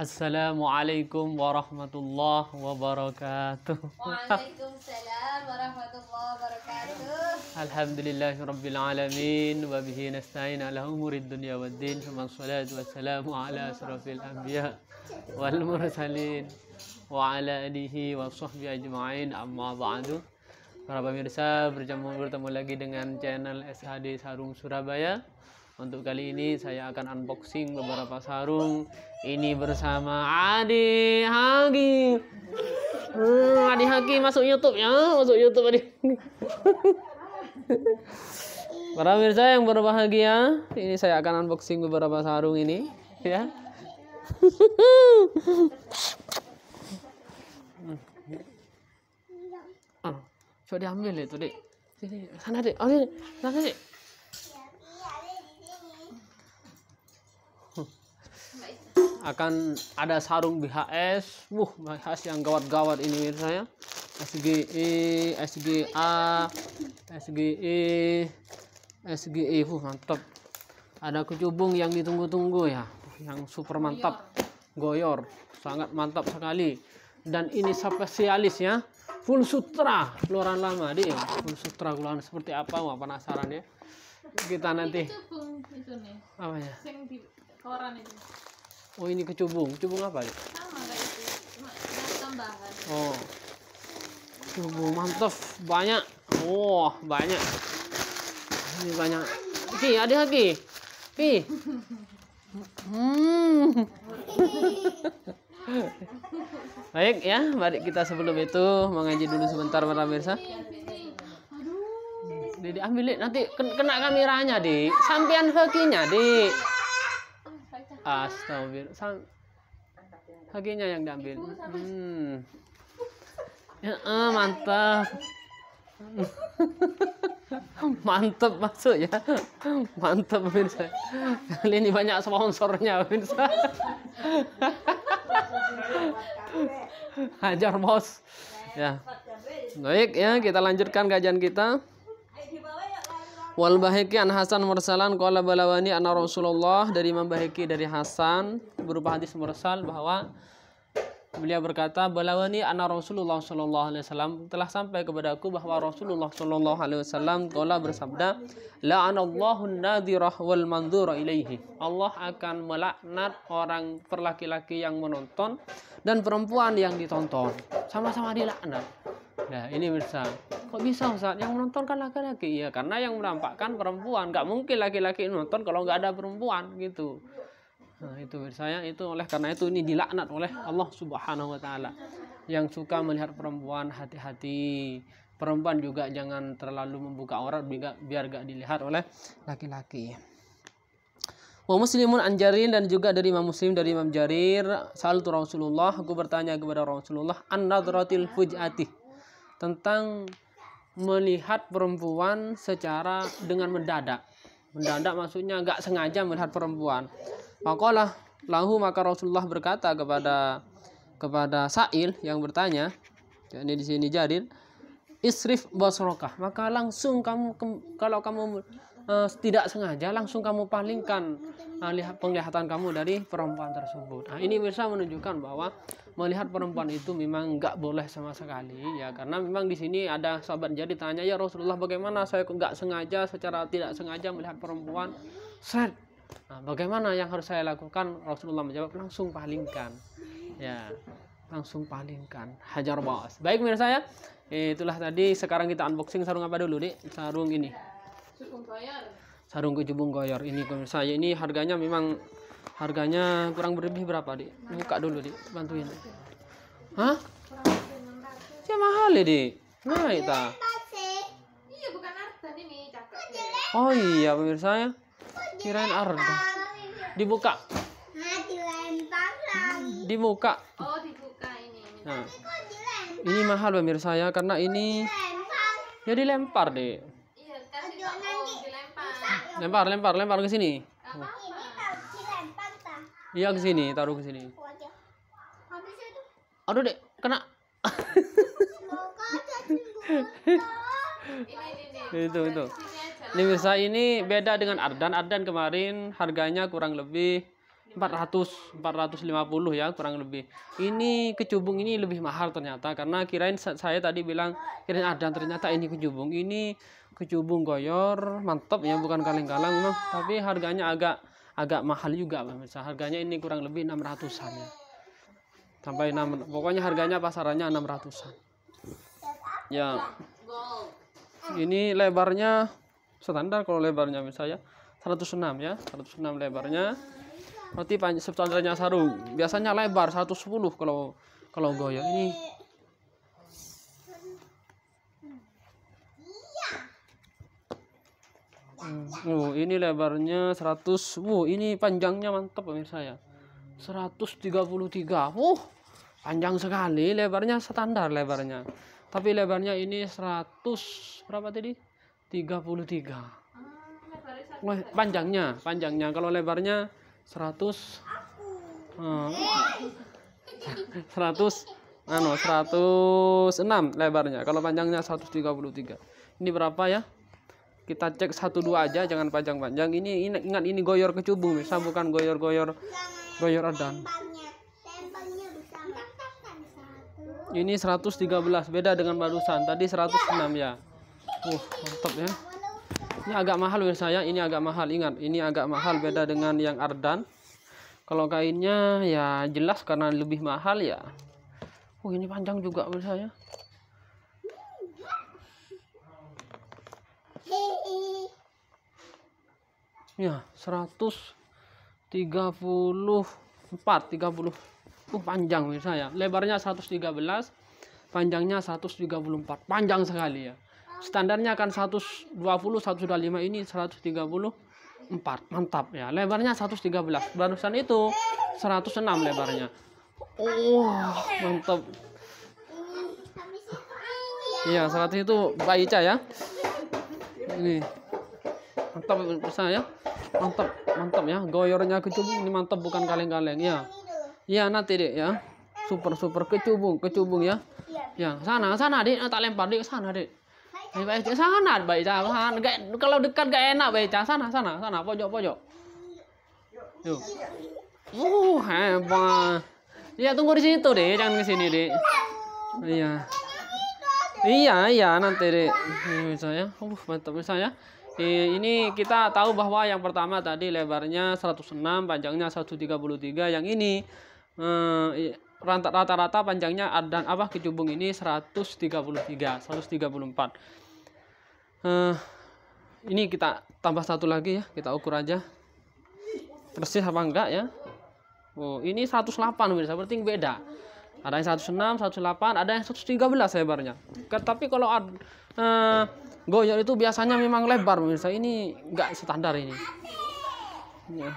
Assalamualaikum warahmatullahi wabarakatuh. Waalaikumsalam warahmatullahi wabarakatuh. Alhamdulillahirabbil alamin wa bihi nasta'in ala umurid dunya waddin. Thumma shalatu wassalamu ala asrafil anbiya wal mursalin wa ala alihi wa sahbihi ajma'in. Amma ba'du. Para pemirsa bertemu bertemu lagi dengan channel SHD Sarung Surabaya. Untuk kali ini saya akan unboxing beberapa sarung ini bersama Adi Hagi. Hmm, Adi Hagi masuk YouTube ya, masuk YouTube Adi. Para mirsa yang berbahagia, ini saya akan unboxing beberapa sarung ini ya. ah, coba diambil itu, Dek. Sini, sana, Dek. Oh, sini. Sana, Dek. akan ada sarung BHS wuh BHS yang gawat-gawat ini mirsa ya SGE SGA SGE SGE wuh mantap ada kecubung yang ditunggu-tunggu ya yang super mantap goyor sangat mantap sekali dan ini spesialis ya full sutra keluaran lama dia full sutra keluaran seperti apa wah penasaran ya kita nanti apa ya koran itu Oh ini kecubung, cubung apa nih? Oh, cubung mantap banyak. oh, banyak. Ini banyak. Ki ada lagi. Ki. Hmm. Baik ya, mari kita sebelum itu mengaji dulu sebentar para pemirsa. Jadi ambil nanti kena kameranya, di Sampian hokinya, di. Astagfirullah. Sang yang diambil. Hmm. Ya, eh, mantap. mantap masuk ya. Mantap pemirsa. Kali ini banyak sponsornya pemirsa. Hajar bos. Ya. Baik ya, kita lanjutkan kajian kita. Wal Bahiki an Hasan mursalan qala balawani anna Rasulullah dari Imam Bahiki dari Hasan berupa hadis mursal bahwa beliau berkata balawani anna Rasulullah sallallahu alaihi wasallam telah sampai kepadaku bahwa Rasulullah sallallahu alaihi wasallam qala bersabda la'anallahu nadhirah wal manzura ilaihi Allah akan melaknat orang perlaki-laki yang menonton dan perempuan yang ditonton sama-sama dilaknat Nah ini bisa. Kok bisa Ustaz? Yang menonton kan laki-laki ya karena yang menampakkan perempuan. Gak mungkin laki-laki nonton kalau nggak ada perempuan gitu. Nah itu misalnya itu oleh karena itu ini dilaknat oleh Allah Subhanahu Wa Taala. Yang suka melihat perempuan hati-hati. Perempuan juga jangan terlalu membuka aurat biar gak dilihat oleh laki-laki. Wa muslimun anjarin dan juga dari Imam Muslim dari Imam Jarir, salatu Rasulullah, aku bertanya kepada Rasulullah, an nadratil fujati tentang melihat perempuan secara dengan mendadak. Mendadak maksudnya nggak sengaja melihat perempuan. Makalah lahu maka Rasulullah berkata kepada kepada Sa'il yang bertanya, ini di sini Jarir, isrif basrokah. Maka langsung kamu kalau kamu uh, tidak sengaja langsung kamu palingkan uh, lihat penglihatan kamu dari perempuan tersebut. Nah, ini bisa menunjukkan bahwa melihat perempuan itu memang nggak boleh sama sekali ya karena memang di sini ada sahabat jadi tanya ya Rasulullah bagaimana saya nggak sengaja secara tidak sengaja melihat perempuan set nah, bagaimana yang harus saya lakukan Rasulullah menjawab langsung palingkan ya langsung palingkan hajar bos baik mirsa ya itulah tadi sekarang kita unboxing sarung apa dulu nih sarung ini sarung kecubung goyor ini pemirsa ini harganya memang harganya kurang berlebih berapa di buka dulu di bantuin hah ya mahal ya di naik ta iya, oh iya pemirsa ya kirain arda dibuka dibuka oh dibuka ini nah ini mahal pemirsa ya karena ini ya lempar deh Lempar, lempar, lempar ke sini. Iya ke sini, taruh ke sini. Aduh, Dek, kena. itu itu. Ini bisa ini beda dengan Ardan. Ardan kemarin harganya kurang lebih 400 450 ya kurang lebih ini kecubung ini lebih mahal ternyata karena kirain saya tadi bilang kirain ada ternyata ini kecubung ini kecubung goyor mantap ya bukan kaleng-kaleng memang tapi harganya agak agak mahal juga pemirsa harganya ini kurang lebih 600an ya sampai 6 pokoknya harganya pasarannya 600an ya ini lebarnya standar kalau lebarnya misalnya 106 ya 106 ya, lebarnya panjang substansinya sarung biasanya lebar 110 kalau kalau goyang ini hmm, Oh, ini lebarnya 100. Wow, ini panjangnya mantap pemirsa ya. 133. Wow, panjang sekali lebarnya standar lebarnya. Tapi lebarnya ini 100 berapa tadi? 33. Panjangnya, panjangnya. Kalau lebarnya 100 100 ano 106 lebarnya kalau panjangnya 133 ini berapa ya kita cek 12 aja jangan panjang-panjang ini ingat ini goyor ke cubung bisa bukan goyor-goyor goyor adan ini 113 beda dengan barusan tadi 106 ya uh mantap ya ini agak mahal menurut saya. ini agak mahal ingat ini agak mahal beda dengan yang Ardan kalau kainnya ya jelas karena lebih mahal ya Oh ini panjang juga menurut saya. ya 134 ya, 30 uh panjang menurut saya. lebarnya 113 panjangnya 134 panjang sekali ya standarnya akan 120 125 ini 134 mantap ya lebarnya 113 barusan itu 106 lebarnya oh mantap iya 100 itu bayi Ica ya ini mantap besar ya mantap mantap ya goyornya kecubung ini mantap bukan kaleng-kaleng ya ya nanti deh ya super super kecubung kecubung ya iya. ya sana sana deh nah, tak lempar dek sana dek Eh, baik sana, baik sana. Gak, kalau dekat gak enak, baik sana, sana, sana, pojok, pojok. Yuk. Uh, hebat. Iya, tunggu di situ deh, jangan ke sini deh. Iya. Iya, iya, nanti deh. Misalnya, uh, mantap misalnya. ini kita tahu bahwa yang pertama tadi lebarnya 106, panjangnya 133, yang ini eh, rata-rata panjangnya dan apa kecubung ini 133 134 uh, ini kita tambah satu lagi ya kita ukur aja persis apa enggak ya Oh ini 108 Bisa berarti beda ada yang 106 108 ada yang 113 lebarnya tapi kalau ad, uh, goyok itu biasanya memang lebar Bisa ini enggak standar ini ya.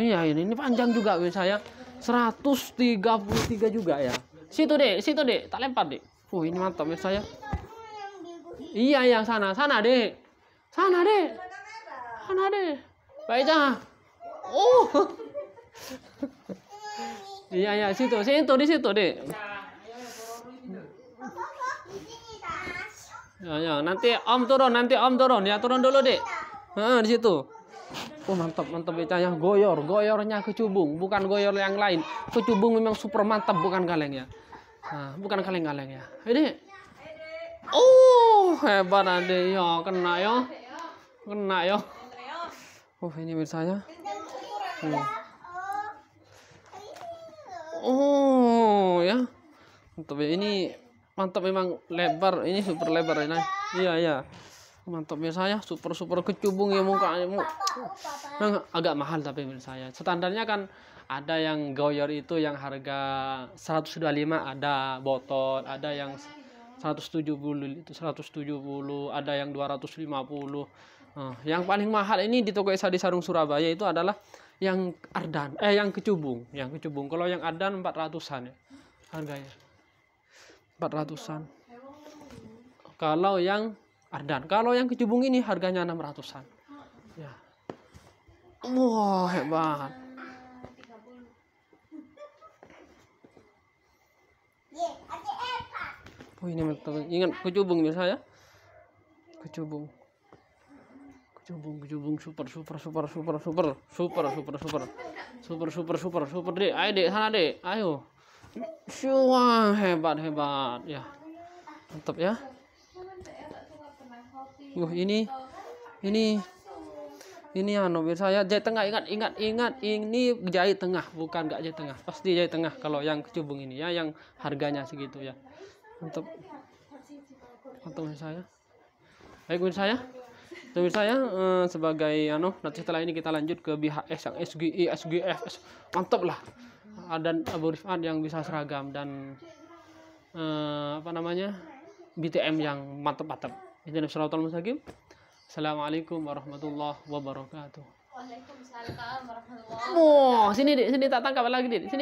iya ini, ini panjang juga bisa ya 133 juga ya situ deh situ deh tak lempar deh Wah ini mantap ya saya iya yang sana sana deh sana deh sana deh baik oh iya iya situ situ di situ deh ya, ya nanti om turun nanti om turun ya turun dulu deh nah, di situ Oh mantap mantap ya goyor goyornya kecubung bukan goyor yang lain kecubung memang super mantap bukan kaleng ya nah, bukan kaleng kaleng ya ini oh hebat ade ya kena yo, ya. kena yo. Ya. oh ini misalnya hmm. oh ya mantap ya ini mantap memang lebar ini super lebar ini iya iya mantap ya saya super super kecubung ya muka ya, mu nah, agak mahal tapi menurut saya standarnya kan ada yang goyor itu yang harga 125 ada botol ada yang 170 itu 170 ada yang 250 nah, yang paling mahal ini di toko Esa di Sarung Surabaya itu adalah yang Ardan eh yang kecubung yang kecubung kalau yang Ardan 400an ya harganya 400an kalau yang Ardan. Kalau yang kecubung ini harganya 600-an. Ya. Wah, wow, hebat. Oh, ini mantap. Ingat kecubung biasa ya. Kecubung. Kecubung, kecubung super super super super super super super super super super super super deh. Ayo deh sana deh. Ayo. Wah, hebat hebat ya. Mantap ya uh ini ini ini anu biar ya jahit tengah ingat ingat ingat ini jahit tengah bukan gak jahit tengah pasti jahit tengah kalau yang kecubung ini ya yang harganya segitu ya untuk untuk saya baik pemirsa saya untuk saya eh, sebagai ano nanti setelah ini kita lanjut ke BHS yang SGI, SGF Mantap lah. Ada Abu Rifat yang bisa seragam dan eh, apa namanya? BTM yang mantap-mantap. Ihdinash shiratal mustaqim. Assalamualaikum warahmatullahi wabarakatuh. Waalaikumsalam warahmatullahi wabarakatuh. Oh, sini Dik, sini tak tangkap lagi Dik. Sini.